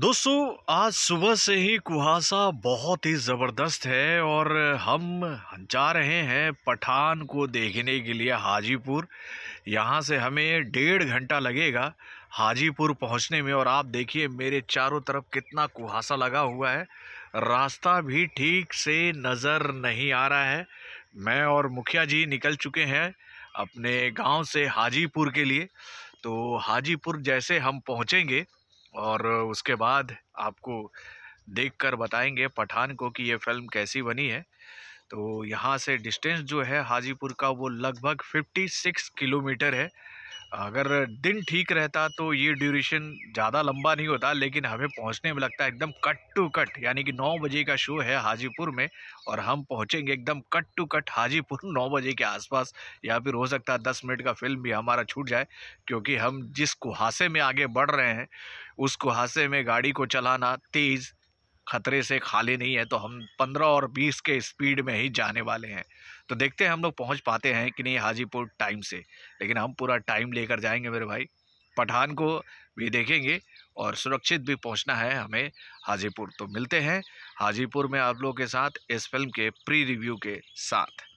दोस्तों आज सुबह से ही कुहासा बहुत ही ज़बरदस्त है और हम जा रहे हैं पठान को देखने के लिए हाजीपुर यहाँ से हमें डेढ़ घंटा लगेगा हाजीपुर पहुँचने में और आप देखिए मेरे चारों तरफ कितना कुहासा लगा हुआ है रास्ता भी ठीक से नज़र नहीं आ रहा है मैं और मुखिया जी निकल चुके हैं अपने गांव से हाजीपुर के लिए तो हाजीपुर जैसे हम पहुँचेंगे और उसके बाद आपको देखकर बताएंगे पठान को कि ये फ़िल्म कैसी बनी है तो यहाँ से डिस्टेंस जो है हाजीपुर का वो लगभग 56 किलोमीटर है अगर दिन ठीक रहता तो ये ड्यूरेशन ज़्यादा लंबा नहीं होता लेकिन हमें पहुंचने में लगता है एकदम कट टू कट यानी कि नौ बजे का शो है हाजीपुर में और हम पहुंचेंगे एकदम कट टू कट हाजीपुर नौ बजे के आसपास या फिर हो सकता है दस मिनट का फिल्म भी हमारा छूट जाए क्योंकि हम जिस कुहासे में आगे बढ़ रहे हैं उस कुहासे में गाड़ी को चलाना तेज़ ख़तरे से खाली नहीं है तो हम पंद्रह और बीस के स्पीड में ही जाने वाले हैं तो देखते हैं हम लोग पहुंच पाते हैं कि नहीं हाजीपुर टाइम से लेकिन हम पूरा टाइम लेकर जाएंगे मेरे भाई पठान को भी देखेंगे और सुरक्षित भी पहुंचना है हमें हाजीपुर तो मिलते हैं हाजीपुर में आप लोगों के साथ इस फिल्म के प्री रिव्यू के साथ